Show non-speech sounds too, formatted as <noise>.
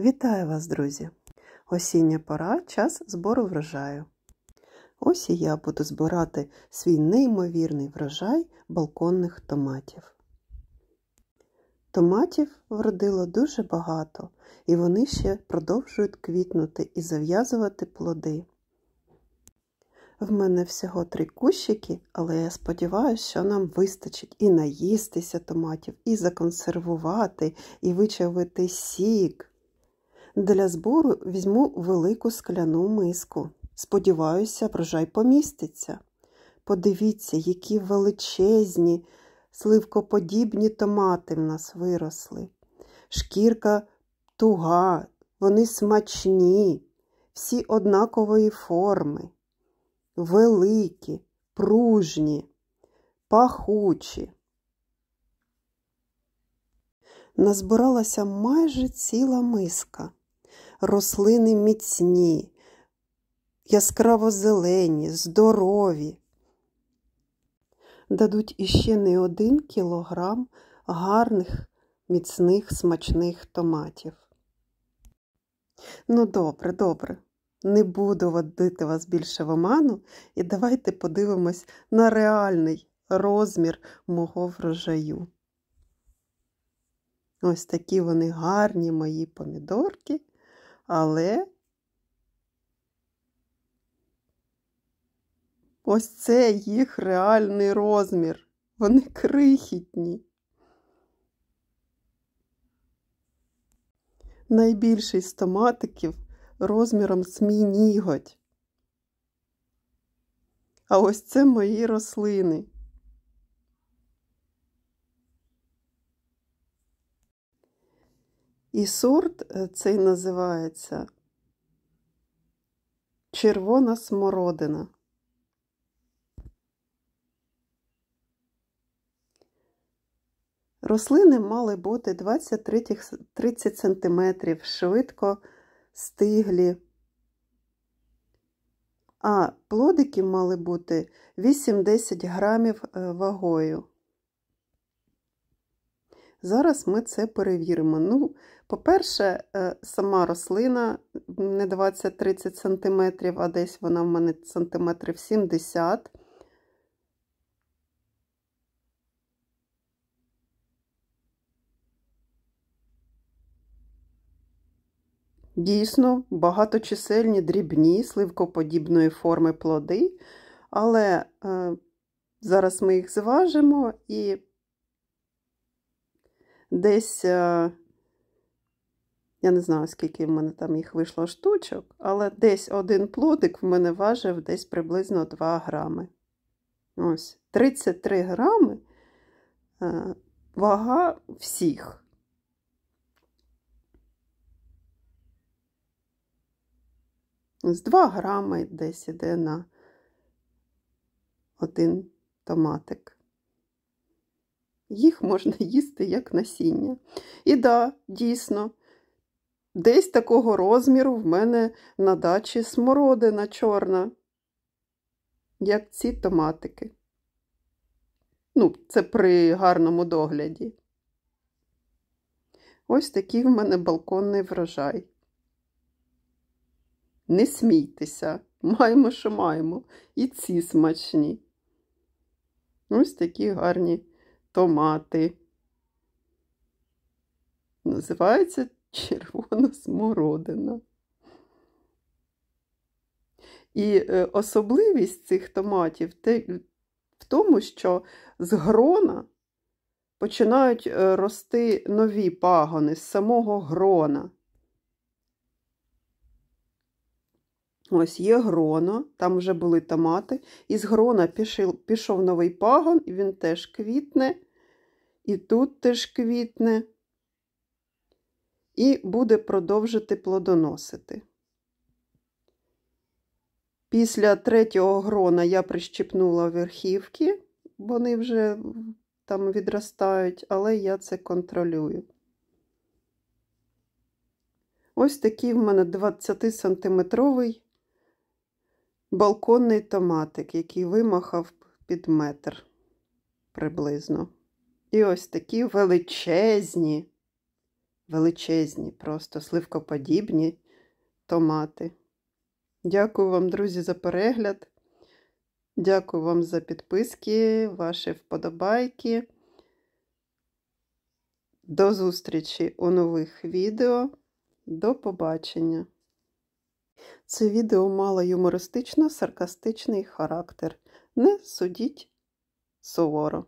Вітаю вас, друзі! Осіння пора, час збору врожаю. Ось і я буду збирати свій неймовірний врожай балконних томатів. Томатів вродило дуже багато, і вони ще продовжують квітнути і зав'язувати плоди. В мене всього три кущики, але я сподіваюся, що нам вистачить і наїстися томатів, і законсервувати, і вичавити сік. Для збору візьму велику скляну миску. Сподіваюся, врожай поміститься. Подивіться, які величезні, сливкоподібні томати в нас виросли. Шкірка туга, вони смачні, всі однакової форми, великі, пружні, пахучі. Назбиралася майже ціла миска рослини міцні, яскраво зелені, здорові. Дадуть іще не один кілограм гарних, міцних, смачних томатів. Ну, добре, добре, не буду водити вас більше в оману, і давайте подивимось на реальний розмір мого врожаю. Ось такі вони гарні мої помідорки. Але ось це їх реальний розмір. Вони крихітні. Найбільший з томатиків розміром з мій ніготь. А ось це мої рослини. І сорт е, цей називається червона смородина. Рослини мали бути 20-30 см швидко стиглі, а плодики мали бути 8-10 грамів е, вагою. Зараз ми це перевіримо. Ну, По-перше, е, сама рослина не 20-30 см, а десь вона в мене сантиметрів 70 Дійсно, багаточисельні дрібні сливкоподібної форми плоди, але е, зараз ми їх зважимо і десь, е, я не знаю, скільки в мене там їх вийшло штучок, але десь один плодик в мене важив десь приблизно 2 грами. Ось, 33 грами е, вага всіх. З 2 грами десь іде на один томатик їх можна <laughs> їсти як насіння. І да, дійсно, десь такого розміру в мене на дачі смородина чорна, як ці томатики. Ну, це при гарному догляді. Ось такий в мене балконний врожай. Не смійтеся, <laughs> маємо, що маємо. І ці смачні. Ось такі гарні томати. Називається червона смородина. І е, особливість цих томатів в тому, що з грона починають е, рости нові пагони з самого грона. Ось є гроно, там вже були томати. Із грона пішов, пішов новий пагон, і він теж квітне, і тут теж квітне, і буде продовжити плодоносити. Після третього грона я прищіпнула верхівки, вони вже там відростають, але я це контролюю. Ось такий в мене 20-сантиметровий балконний томатик, який вимахав під метр приблизно. І ось такі величезні, величезні, просто сливкоподібні томати. Дякую вам, друзі, за перегляд. Дякую вам за підписки, ваші вподобайки. До зустрічі у нових відео. До побачення! Це відео мало юмористично саркастичний характер. Не судіть суворо.